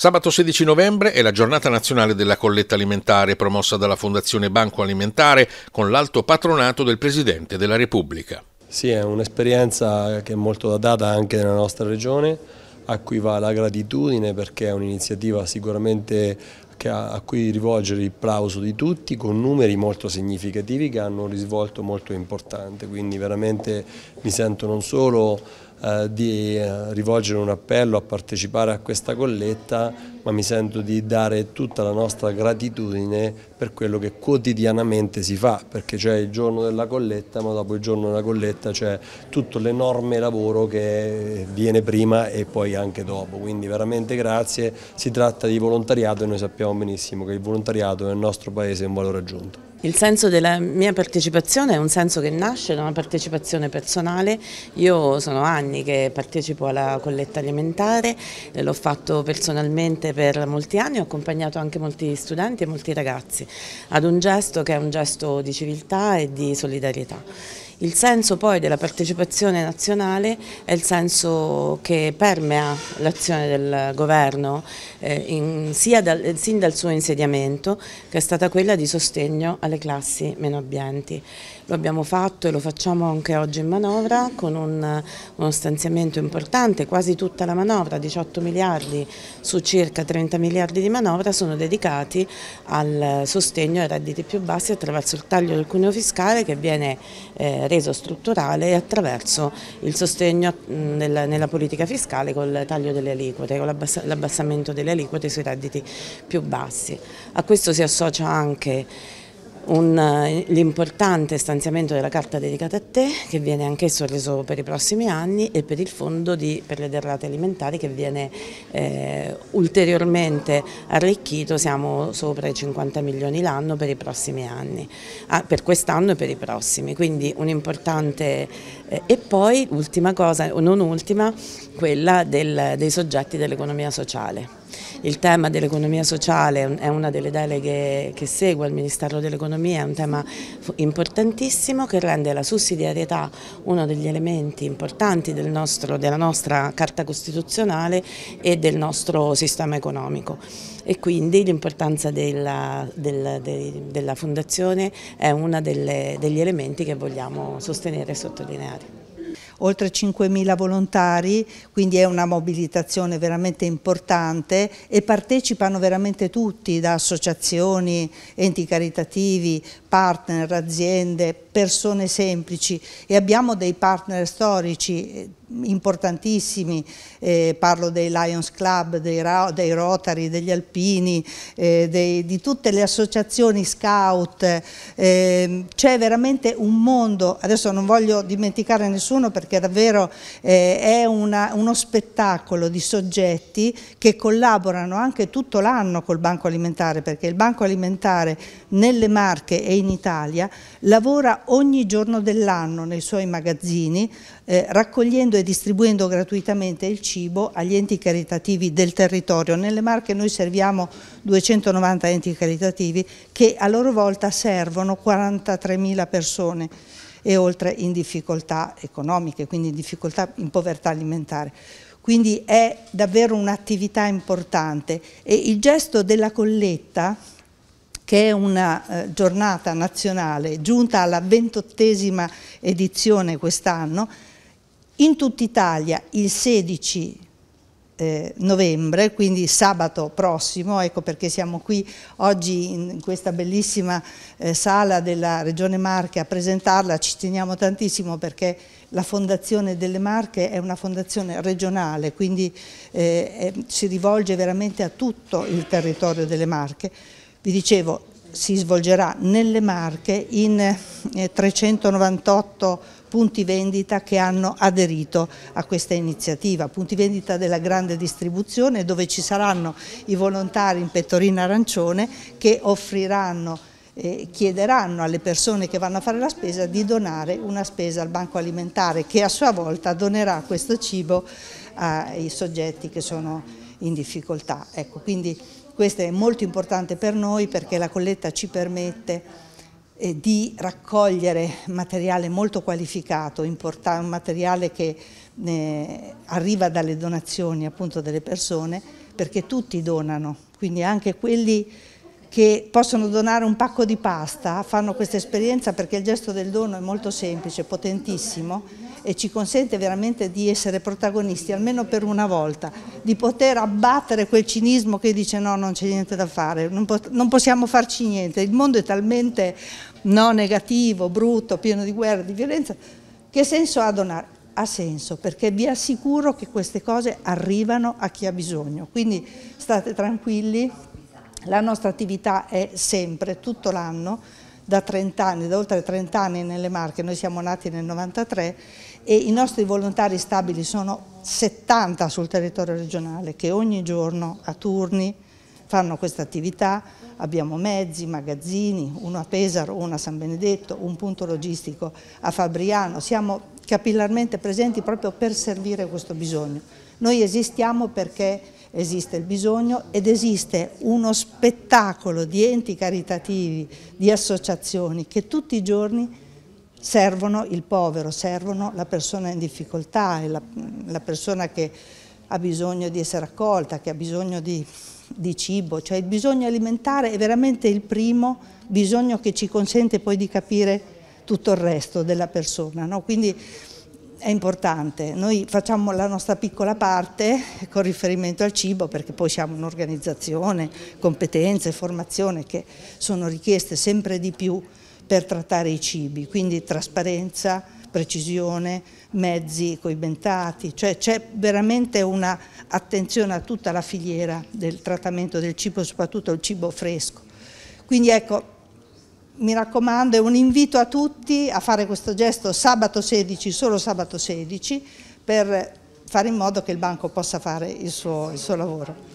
Sabato 16 novembre è la giornata nazionale della colletta alimentare promossa dalla Fondazione Banco Alimentare con l'alto patronato del Presidente della Repubblica. Sì, è un'esperienza che è molto data anche nella nostra regione, a cui va la gratitudine perché è un'iniziativa sicuramente a cui rivolgere il plauso di tutti con numeri molto significativi che hanno un risvolto molto importante, quindi veramente mi sento non solo eh, di eh, rivolgere un appello a partecipare a questa colletta, ma mi sento di dare tutta la nostra gratitudine per quello che quotidianamente si fa, perché c'è il giorno della colletta, ma dopo il giorno della colletta c'è tutto l'enorme lavoro che viene prima e poi anche dopo, quindi veramente grazie, si tratta di volontariato e noi sappiamo benissimo che il volontariato nel nostro Paese è un valore aggiunto. Il senso della mia partecipazione è un senso che nasce da una partecipazione personale. Io sono anni che partecipo alla colletta alimentare, eh, l'ho fatto personalmente per molti anni, ho accompagnato anche molti studenti e molti ragazzi ad un gesto che è un gesto di civiltà e di solidarietà. Il senso poi della partecipazione nazionale è il senso che permea l'azione del governo eh, in, dal, sin dal suo insediamento che è stata quella di sostegno alle classi meno abbienti. Lo abbiamo fatto e lo facciamo anche oggi in manovra con un, uno stanziamento importante, quasi tutta la manovra, 18 miliardi su circa 30 miliardi di manovra sono dedicati al sostegno ai redditi più bassi attraverso il taglio del cuneo fiscale che viene eh, reso strutturale attraverso il sostegno nella, politica fiscale col taglio delle aliquote, con l'abbassamento delle aliquote sui redditi più bassi. A questo si associa anche un, eh, l'importante stanziamento della carta dedicata a te che viene anch'esso reso per i prossimi anni e per il fondo di, per le derrate alimentari che viene eh, ulteriormente arricchito, siamo sopra i 50 milioni l'anno per i prossimi anni, ah, per quest'anno e per i prossimi, quindi un importante eh, e poi ultima cosa, non ultima, quella del, dei soggetti dell'economia sociale. Il tema dell'economia sociale è una delle deleghe che segue il Ministero dell'Economia, è un tema importantissimo che rende la sussidiarietà uno degli elementi importanti del nostro, della nostra Carta Costituzionale e del nostro sistema economico e quindi l'importanza della, della, della, Fondazione è uno degli elementi che vogliamo sostenere e sottolineare oltre 5.000 volontari, quindi è una mobilitazione veramente importante e partecipano veramente tutti, da associazioni, enti caritativi, partner, aziende, persone semplici e abbiamo dei partner storici eh, importantissimi, eh, parlo dei Lions Club, dei, dei Rotary, degli Alpini, eh, dei, di tutte le associazioni scout, eh, c'è veramente un mondo, adesso non voglio dimenticare nessuno perché davvero eh, è una, uno spettacolo di soggetti che collaborano anche tutto l'anno col Banco Alimentare perché il Banco Alimentare nelle Marche e in Italia lavora ogni giorno dell'anno nei suoi magazzini eh, raccogliendo e distribuendo gratuitamente il cibo agli enti caritativi del territorio. Nelle Marche noi serviamo 290 enti caritativi che a loro volta servono 43.000 persone e oltre in difficoltà economiche, quindi in difficoltà in povertà alimentare. Quindi è davvero un'attività importante e il gesto della colletta che è una eh, giornata nazionale giunta alla ventottesima edizione quest'anno, in tutta Italia il 16 eh, novembre, quindi sabato prossimo, ecco perché siamo qui oggi in questa bellissima eh, sala della Regione Marche a presentarla, ci teniamo tantissimo perché la Fondazione delle Marche è una fondazione regionale, quindi eh, si rivolge veramente a tutto il territorio delle Marche vi dicevo, si svolgerà nelle Marche in 398 eh, punti vendita che hanno aderito a questa iniziativa, punti vendita della grande distribuzione dove ci saranno i volontari in pettorina arancione che offriranno eh, chiederanno alle persone che vanno a fare la spesa di donare una spesa al banco alimentare che a sua volta donerà questo cibo ai soggetti che sono in difficoltà. Ecco, quindi questo è molto importante per noi perché la colletta ci permette eh, di raccogliere materiale molto qualificato, un materiale che eh, arriva dalle donazioni appunto delle persone perché tutti donano, quindi anche quelli che possono donare un pacco di pasta fanno questa esperienza perché il gesto del dono è molto semplice, potentissimo e ci consente veramente di essere protagonisti, almeno per una volta, di poter abbattere quel cinismo che dice no, non c'è niente da fare, non, po non, possiamo farci niente, il mondo è talmente no, negativo, brutto, pieno di guerra, di violenza, che senso ha donare? Ha senso perché vi assicuro che queste cose arrivano a chi ha bisogno, quindi state tranquilli la nostra attività è sempre, tutto l'anno, da 30 anni, da oltre 30 anni nelle Marche, noi siamo nati nel 93 e i nostri volontari stabili sono 70 sul territorio regionale che ogni giorno a turni fanno questa attività, abbiamo mezzi, magazzini, uno a Pesaro, uno a San Benedetto, un punto logistico a Fabriano, siamo capillarmente presenti proprio per servire questo bisogno. Noi esistiamo perché esiste il bisogno ed esiste uno spettacolo di enti caritativi, di associazioni che tutti i giorni servono il povero, servono la persona in difficoltà, la, la persona che ha bisogno di essere accolta, che ha bisogno di, di cibo, cioè il bisogno alimentare è veramente il primo bisogno che ci consente poi di capire tutto il resto della persona. No? Quindi è importante. Noi facciamo la nostra piccola parte con riferimento al cibo perché poi siamo un'organizzazione, competenze, formazione che sono richieste sempre di più per trattare i cibi, quindi trasparenza, precisione, mezzi coibentati, cioè c'è veramente un'attenzione a tutta la filiera del trattamento del cibo, soprattutto il cibo fresco. Quindi ecco, mi raccomando, è un invito a tutti a fare questo gesto sabato 16, solo sabato 16, per fare in modo che il banco possa fare il suo, il suo lavoro.